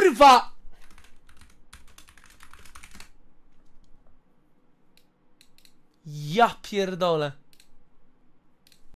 Kurwa! Ja pierdolę.